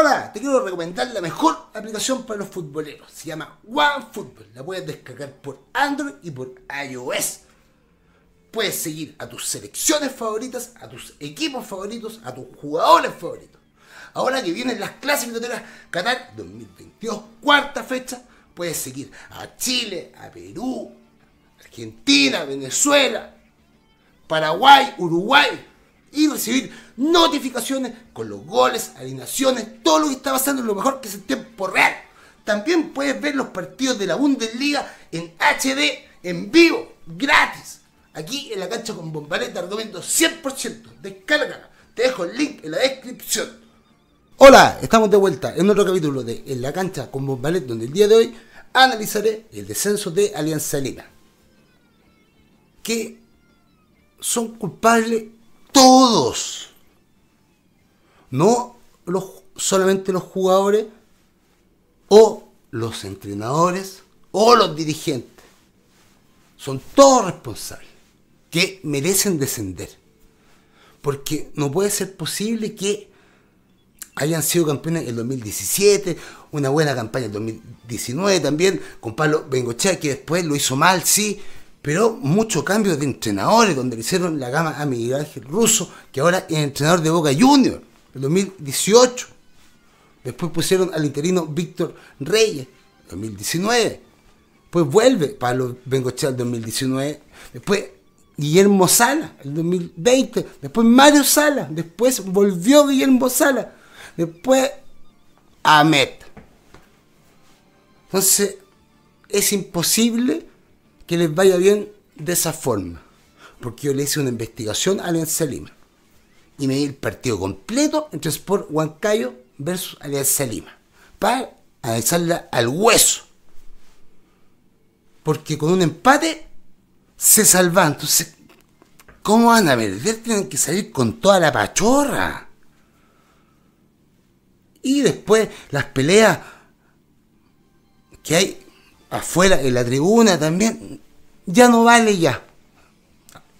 Hola, te quiero recomendar la mejor aplicación para los futboleros. Se llama OneFootball. La puedes descargar por Android y por iOS. Puedes seguir a tus selecciones favoritas, a tus equipos favoritos, a tus jugadores favoritos. Ahora que vienen las clases clasificatorias Qatar 2022, cuarta fecha, puedes seguir a Chile, a Perú, Argentina, Venezuela, Paraguay, Uruguay, y recibir notificaciones con los goles, alineaciones, todo lo que está pasando lo mejor que es el tiempo real. También puedes ver los partidos de la Bundesliga en HD, en vivo, gratis. Aquí en la cancha con Bombalet te recomiendo 100%. Descárgala. Te dejo el link en la descripción. Hola, estamos de vuelta en otro capítulo de En la cancha con Bombalet, donde el día de hoy analizaré el descenso de Alianza Lima. Que son culpables todos. No los, solamente los jugadores o los entrenadores o los dirigentes. Son todos responsables que merecen descender. Porque no puede ser posible que hayan sido campeones en el 2017, una buena campaña en el 2019 también, con Pablo Bengochea, que después lo hizo mal, sí, pero muchos cambios de entrenadores, donde le hicieron la gama a Miguel Ángel Russo, que ahora es entrenador de Boca Junior, en 2018. Después pusieron al interino Víctor Reyes, 2019. Pues vuelve Pablo Bengochea el 2019. Después Guillermo Sala, el 2020. Después Mario Sala. Después volvió Guillermo Sala. Después Ahmed. Entonces, es imposible que les vaya bien de esa forma. Porque yo le hice una investigación a Alianza Lima. Y me di el partido completo entre Sport Huancayo versus Alianza Lima. Para analizarla al hueso. Porque con un empate se salvan. Entonces, ¿cómo van a ver? Tienen que salir con toda la pachorra. Y después las peleas que hay afuera en la tribuna también ya no vale ya.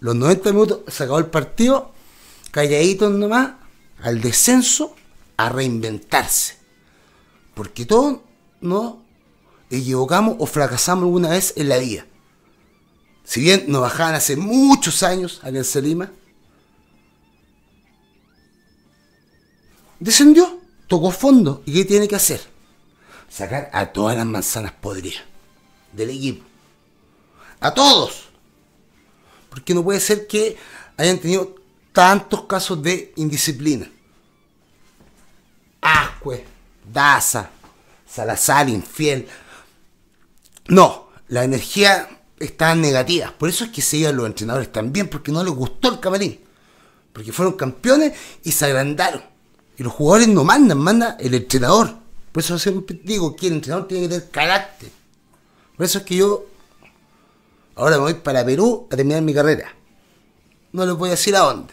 Los 90 minutos se acabó el partido, calladitos nomás, al descenso, a reinventarse. Porque todos nos equivocamos o fracasamos alguna vez en la vida. Si bien nos bajaban hace muchos años a en Lima, descendió, tocó fondo. ¿Y qué tiene que hacer? Sacar a todas las manzanas podridas del equipo. A todos. Porque no puede ser que hayan tenido tantos casos de indisciplina. acue, Daza, Salazar, infiel. No, la energía está negativa. Por eso es que se iban los entrenadores también, porque no les gustó el camarín. Porque fueron campeones y se agrandaron. Y los jugadores no mandan, manda el entrenador. Por eso siempre digo que el entrenador tiene que tener carácter. Por eso es que yo Ahora me voy para Perú a terminar mi carrera. No les voy a decir a dónde.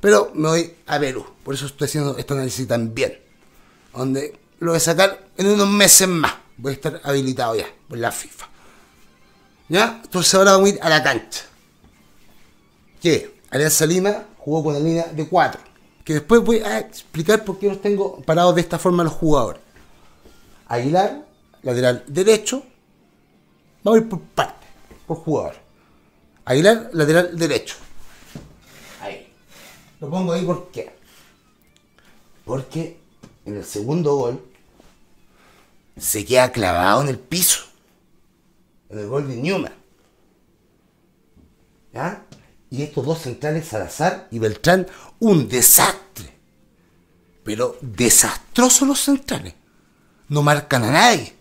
Pero me voy a Perú. Por eso estoy haciendo este análisis también. Donde lo voy a sacar en unos meses más. Voy a estar habilitado ya por la FIFA. ¿Ya? Entonces ahora vamos a ir a la cancha. Que Alianza Lima jugó con la línea de 4. Que después voy a explicar por qué los tengo parados de esta forma los jugadores. Aguilar, lateral derecho. Vamos a ir por partes por jugador. Aguilar, lateral derecho. Ahí. Lo pongo ahí porque Porque en el segundo gol se queda clavado en el piso. En el gol de Newman. Y estos dos centrales, Salazar y Beltrán, un desastre. Pero desastrosos los centrales. No marcan a nadie.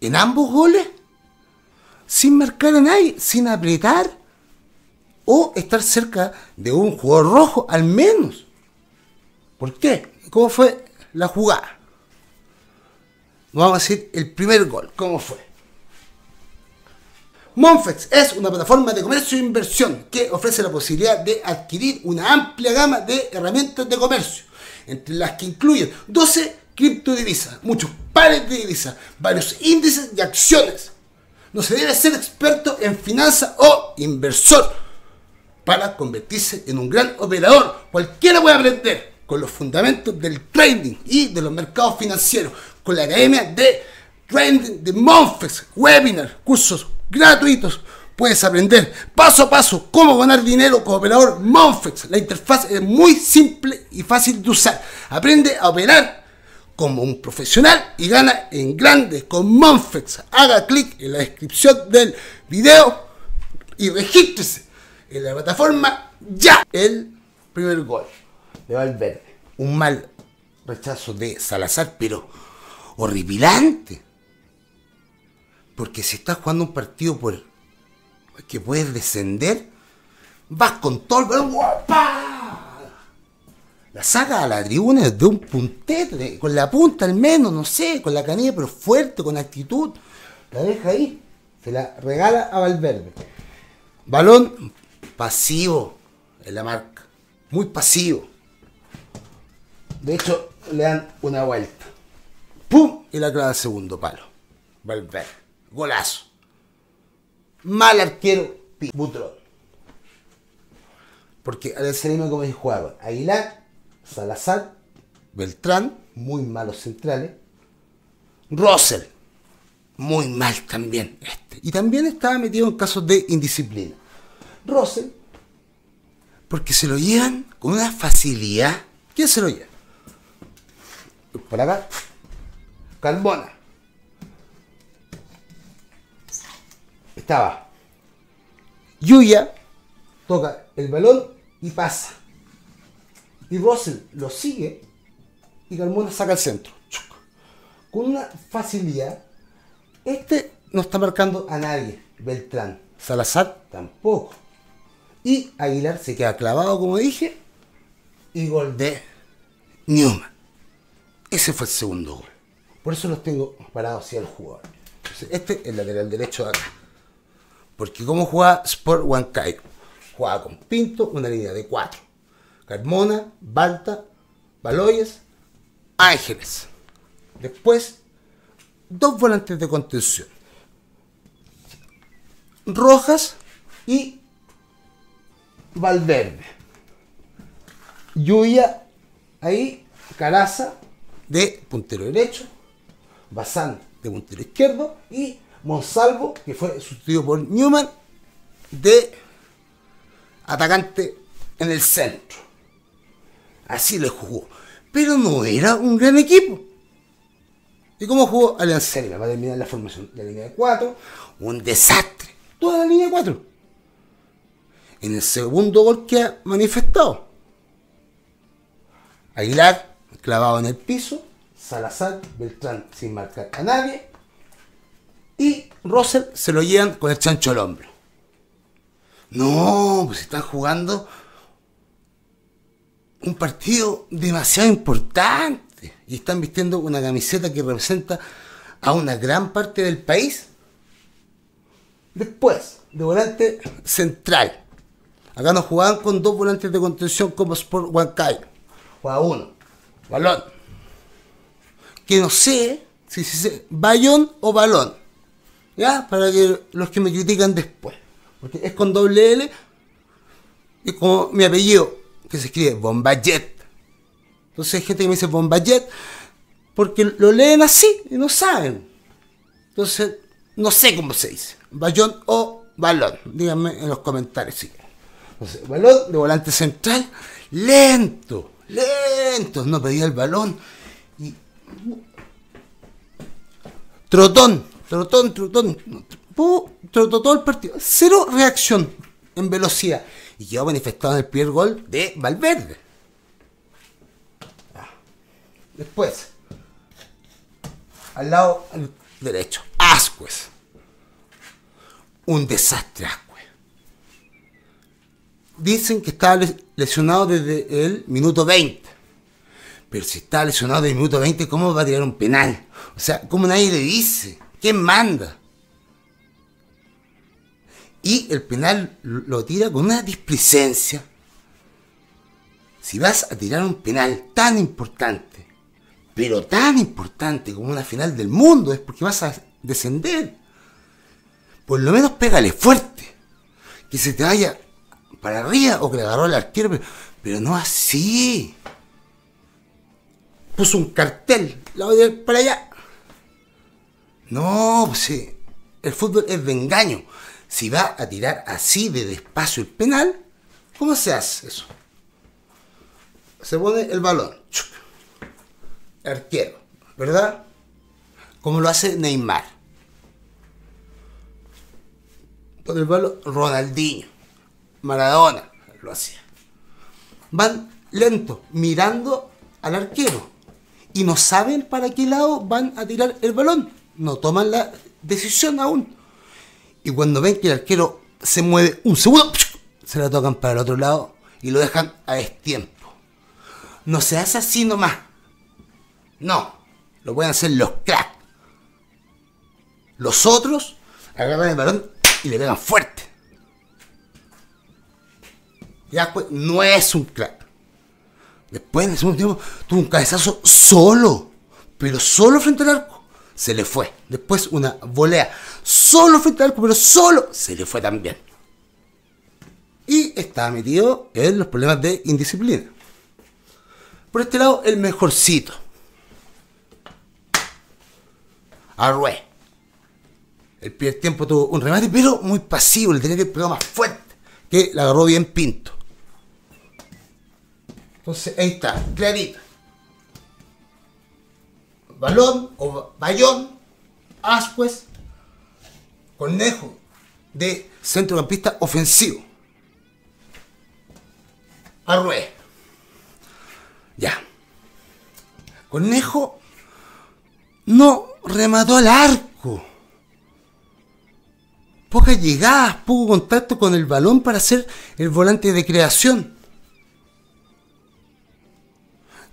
En ambos goles sin marcar a nadie, sin apretar o estar cerca de un jugador rojo al menos. ¿Por qué? ¿Cómo fue la jugada? Vamos a decir el primer gol, ¿cómo fue? Monfex es una plataforma de comercio e inversión que ofrece la posibilidad de adquirir una amplia gama de herramientas de comercio, entre las que incluyen 12 criptodivisas, muchos pares de divisas, varios índices y acciones, no se debe ser experto en finanzas o inversor para convertirse en un gran operador. Cualquiera puede aprender con los fundamentos del trading y de los mercados financieros, con la academia de trading de Monfex, Webinar, cursos gratuitos. Puedes aprender paso a paso cómo ganar dinero con operador Monfex. La interfaz es muy simple y fácil de usar. Aprende a operar como un profesional y gana en grandes con Monfex. Haga clic en la descripción del video y regístrese en la plataforma ya. El primer gol de Valverde. Un mal rechazo de Salazar, pero horribilante, Porque si estás jugando un partido por que puedes descender, vas con todo el la saca a la tribuna de un puntete, con la punta al menos, no sé, con la canilla, pero fuerte, con actitud. La deja ahí, se la regala a Valverde. Balón pasivo en la marca, muy pasivo. De hecho, le dan una vuelta. ¡Pum! Y la clava al segundo palo. Valverde. Golazo. Mal arquero, Butrón. Porque al cómo como jugaba Aguilar Salazar, Beltrán, muy malos centrales. Russell, muy mal también este. Y también estaba metido en casos de indisciplina. Russell, porque se lo llevan con una facilidad. ¿Quién se lo lleva? Por acá. Carbona. Estaba. Yuya toca el balón y pasa. Y Russell lo sigue y Carmona saca el centro. Con una facilidad. Este no está marcando a nadie. Beltrán. Salazar tampoco. Y Aguilar se queda clavado, como dije. Y gol de Newman. Ese fue el segundo gol. Por eso los tengo parados hacia el jugador. este es el lateral derecho de acá. Porque como juega Sport Huancayo. Jugaba con Pinto una línea de cuatro. Carmona, Balta, Baloyes, Ángeles. Después, dos volantes de contención. Rojas y Valverde. Lluvia ahí, Caraza de puntero derecho, Bazán de puntero izquierdo y Monsalvo, que fue sustituido por Newman, de atacante en el centro. Así lo jugó. Pero no era un gran equipo. ¿Y cómo jugó Alan Va para terminar la formación? La línea de 4, un desastre. Toda la línea de 4. En el segundo gol que ha manifestado. Aguilar clavado en el piso, Salazar, Beltrán sin marcar a nadie y Russell se lo llevan con el chancho al hombro. No, pues están jugando un partido demasiado importante y están vistiendo una camiseta que representa a una gran parte del país. Después, de volante central. Acá nos jugaban con dos volantes de contención como Sport Huancayo. Juega uno. Balón. Que no sé si se dice bayón o balón. ¿Ya? Para que los que me critican después. Porque es con doble L y con mi apellido que se escribe Bombayet. Entonces hay gente que me dice Bombayet porque lo leen así y no saben. Entonces, no sé cómo se dice. Bayón o balón. Díganme en los comentarios. Sí. balón de volante central. Lento. Lento. No pedía el balón. Y... Trotón. Trotón, trotón. trotó todo el partido. Cero reacción en velocidad y quedó manifestado en el primer gol de Valverde. Ah. Después, al lado derecho, Ascues. Un desastre, Ascues. Dicen que estaba lesionado desde el minuto 20. Pero si está lesionado desde el minuto 20, ¿cómo va a tirar un penal? O sea, ¿cómo nadie le dice? ¿Quién manda? Y el penal lo tira con una displicencia. Si vas a tirar un penal tan importante, pero tan importante como una final del mundo, es porque vas a descender. Por lo menos pégale fuerte. Que se te vaya para arriba o que le agarró el arquero, pero, no así. Puso un cartel, la voy a ir para allá. No, pues sí. El fútbol es de engaño si va a tirar así de despacio el penal, ¿cómo se hace eso? Se pone el balón, arquero, ¿verdad? Como lo hace Neymar. Pone el balón Ronaldinho, Maradona, lo hacía. Van lento, mirando al arquero. Y no saben para qué lado van a tirar el balón. No toman la decisión aún y cuando ven que el arquero se mueve un segundo, se la tocan para el otro lado y lo dejan a destiempo. No se hace así nomás. No, lo pueden hacer los cracks. Los otros agarran el balón y le pegan fuerte. Ya pues, no es un crack. Después, en ese segundo tiempo, tuvo un cabezazo solo, pero solo frente al arco se le fue. Después una volea solo fue al pero solo se le fue también. Y estaba metido en los problemas de indisciplina. Por este lado, el mejorcito. Arrué. El primer tiempo tuvo un remate, pero muy pasivo. Le tenía que pegar más fuerte. Que la agarró bien pinto. Entonces, ahí está, clarito. Balón o Bayón, Aspues, Cornejo, de centrocampista ofensivo. Arrué. Ya. conejo no remató al arco. Pocas llegadas, poco contacto con el balón para ser el volante de creación.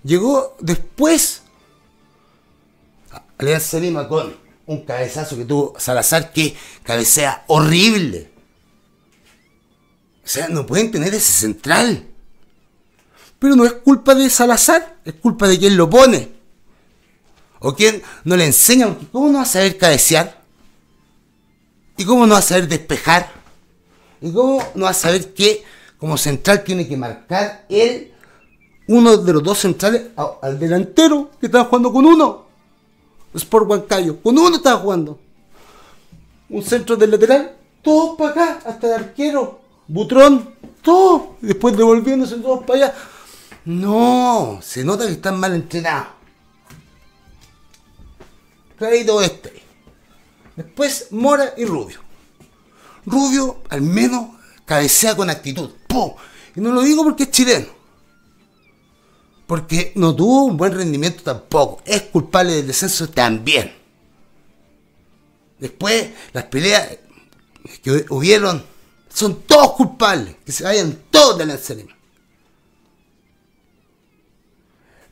Llegó después le hace Lima con un cabezazo que tuvo Salazar que cabecea horrible. O sea, no pueden tener ese central. Pero no es culpa de Salazar, es culpa de quien lo pone. O quien no le enseña, porque ¿cómo no va a saber cabecear? ¿Y cómo no va a saber despejar? ¿Y cómo no va a saber que como central tiene que marcar él uno de los dos centrales al delantero que está jugando con uno? Sport Huancayo. Con uno estaba jugando. Un centro del lateral, todos para acá, hasta el arquero, Butrón, todos. Después devolviéndose todos para allá. No, se nota que están mal entrenados. traído este. Después Mora y Rubio. Rubio al menos cabecea con actitud. ¡Pum! Y no lo digo porque es chileno porque no tuvo un buen rendimiento tampoco. Es culpable del descenso también. Después, las peleas que hubieron son todos culpables. Que se vayan todos de la Lima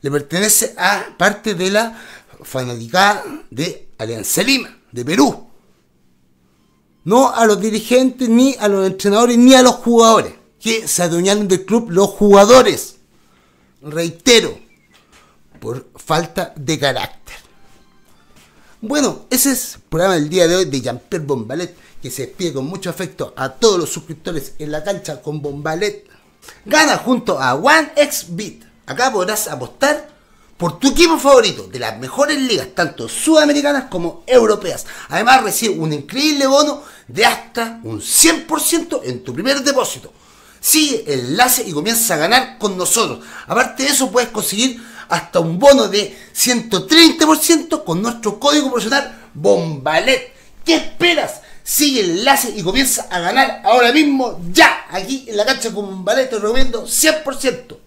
Le pertenece a parte de la fanaticada de Alianza Lima, de Perú. No a los dirigentes, ni a los entrenadores, ni a los jugadores. Que se adueñaron del club los jugadores reitero, por falta de carácter. Bueno, ese es el programa del día de hoy de Jean-Pierre Bombalet, que se despide con mucho afecto a todos los suscriptores en la cancha con Bombalet. Gana junto a Beat. Acá podrás apostar por tu equipo favorito de las mejores ligas, tanto sudamericanas como europeas. Además, recibe un increíble bono de hasta un 100% en tu primer depósito. Sigue el enlace y comienza a ganar con nosotros. Aparte de eso, puedes conseguir hasta un bono de 130% con nuestro código promocional Bombalet. ¿Qué esperas? Sigue el enlace y comienza a ganar ahora mismo, ya, aquí en la cancha con Bombalet. Te recomiendo 100%.